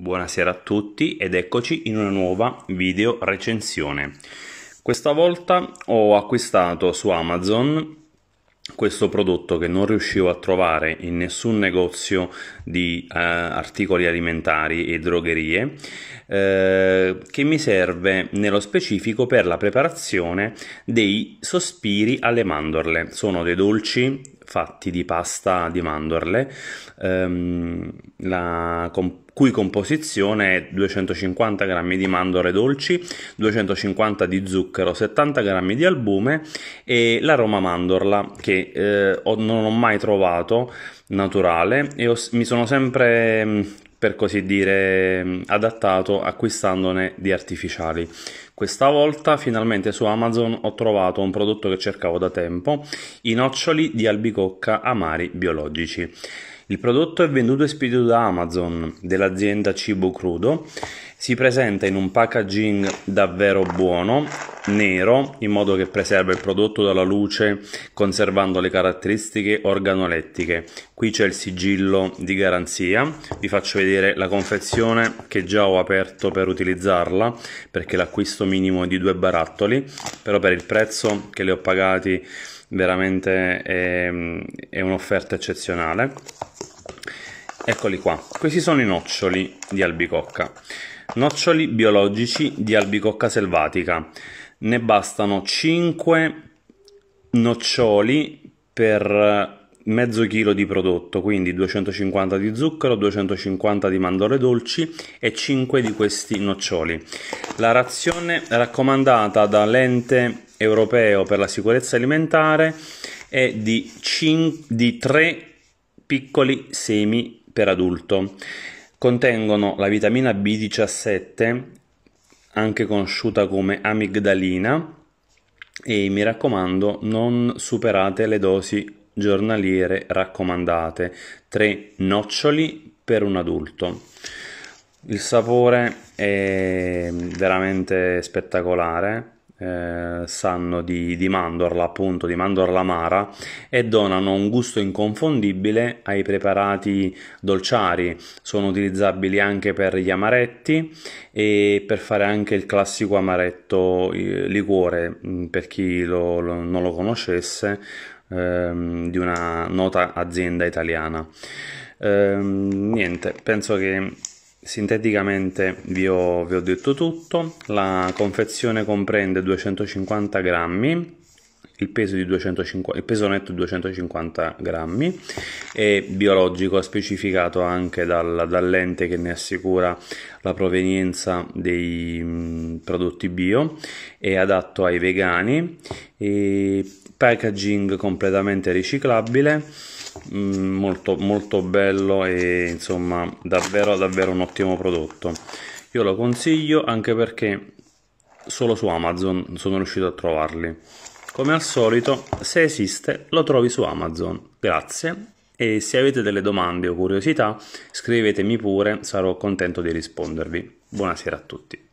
Buonasera a tutti ed eccoci in una nuova video recensione. Questa volta ho acquistato su Amazon questo prodotto che non riuscivo a trovare in nessun negozio di eh, articoli alimentari e drogherie eh, che mi serve nello specifico per la preparazione dei sospiri alle mandorle sono dei dolci fatti di pasta di mandorle, ehm, la comp- cui composizione è 250 g di mandorle dolci, 250 di zucchero, 70 g di albume e l'aroma mandorla che eh, non ho mai trovato naturale e ho, mi sono sempre mm, per così dire adattato acquistandone di artificiali. Questa volta finalmente su Amazon ho trovato un prodotto che cercavo da tempo, i noccioli di albicocca amari biologici. Il prodotto è venduto e spedito da Amazon, dell'azienda Cibo Crudo. Si presenta in un packaging davvero buono, nero, in modo che preserva il prodotto dalla luce, conservando le caratteristiche organolettiche. Qui c'è il sigillo di garanzia. Vi faccio vedere la confezione che già ho aperto per utilizzarla, perché l'acquisto minimo è di due barattoli, però per il prezzo che le ho pagati veramente è, è un'offerta eccezionale Eccoli qua, questi sono i noccioli di albicocca, noccioli biologici di albicocca selvatica, ne bastano 5 noccioli per mezzo chilo di prodotto, quindi 250 di zucchero, 250 di mandorle dolci e 5 di questi noccioli. La razione raccomandata dall'ente europeo per la sicurezza alimentare è di, 5, di 3 piccoli semi per adulto. Contengono la vitamina B17, anche conosciuta come amigdalina, e mi raccomando non superate le dosi giornaliere raccomandate, 3 noccioli per un adulto. Il sapore è veramente spettacolare, eh, sanno di, di mandorla, appunto di mandorla amara e donano un gusto inconfondibile ai preparati dolciari. Sono utilizzabili anche per gli amaretti e per fare anche il classico amaretto eh, liquore, mm, per chi lo, lo, non lo conoscesse, ehm, di una nota azienda italiana. Ehm, niente, penso che Sinteticamente vi ho, vi ho, detto tutto, la confezione comprende 250 grammi, il peso, 250, il peso netto 250 grammi è biologico specificato anche dal, dall'ente che ne assicura la provenienza dei mh, mm, prodotti bio, è adatto ai vegani, packaging completamente riciclabile Mm, molto molto bello e insomma davvero davvero un ottimo prodotto io lo consiglio anche perché solo su Amazon sono riuscito a trovarli come al solito se esiste lo trovi su Amazon grazie e se avete delle domande o curiosità scrivetemi pure sarò contento di rispondervi buonasera a tutti